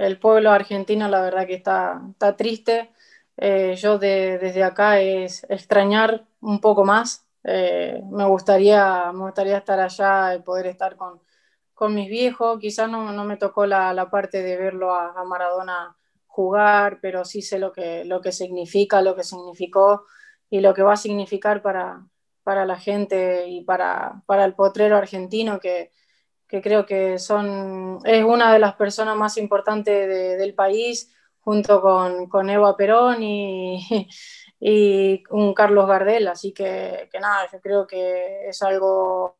el pueblo argentino la verdad que está, está triste. Eh, yo desde acá es extrañar un poco más. Eh, me, gustaría, me gustaría estar allá y eh, poder estar con, con mis viejos. Quizás no, me tocó la, parte de verlo a, a, Maradona jugar, pero sí sé lo que, lo que significa, lo que significó y lo que va a significar para, para la gente y para, para el potrero argentino que, que creo que son, es una de las personas más importantes del país, junto con, con Eva Perón y, y, un Carlos Gardel. Así que, nada, yo creo que es algo,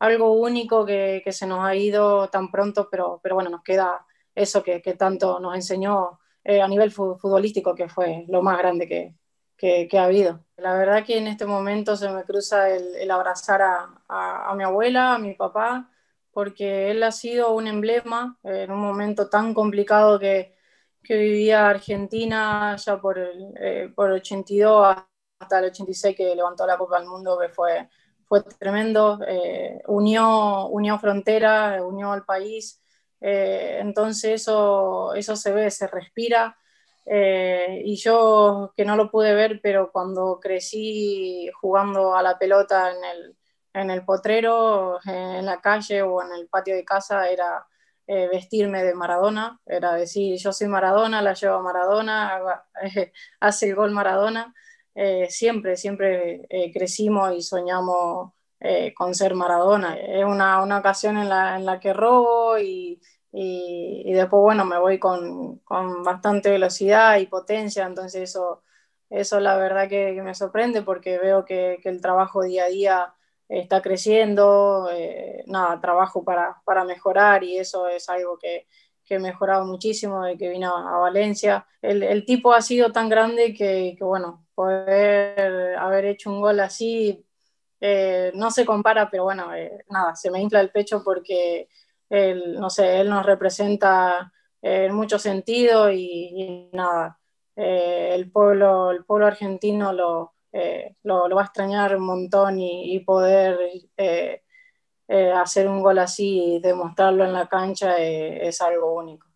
algo único que, se nos ha ido tan pronto, pero, pero bueno, nos queda eso que, tanto nos enseñó eh, a nivel futbolístico, que fue lo más grande que, que, ha habido. La verdad que en este momento se me cruza el, abrazar a, a, mi abuela, a mi papá, porque él ha sido un emblema en un momento tan complicado que, que vivía Argentina ya por el, eh, por 82 hasta el 86 que levantó la Copa del Mundo, que fue, fue tremendo, eh, unió, unió fronteras, unió al país, eh, entonces eso, eso se ve, se respira eh, y yo que no lo pude ver, pero cuando crecí jugando a la pelota en el, en el potrero, en la calle o en el patio de casa, era eh, vestirme de Maradona, era decir, yo soy Maradona, la llevo a Maradona, eh, hace el gol Maradona. siempre, siempre crecimos y soñamos con ser Maradona. Es una, una ocasión en la, en la que robo y y, después, bueno, me voy con, con, bastante velocidad y potencia, entonces eso, eso la verdad que, me sorprende porque veo que, el trabajo día a día está creciendo, eh, nada, trabajo para, para mejorar y eso es algo que, que he mejorado muchísimo de que vine a, Valencia. El, el, tipo ha sido tan grande que, que, bueno, poder haber hecho un gol así eh, no se compara, pero bueno, eh, nada, se me infla el pecho porque él, no sé, él nos representa en mucho sentido y, nada, eh, el, pueblo, el pueblo argentino eh, lo, lo, va a extrañar un montón y, poder eh, hacer un gol así y demostrarlo en la cancha es algo único.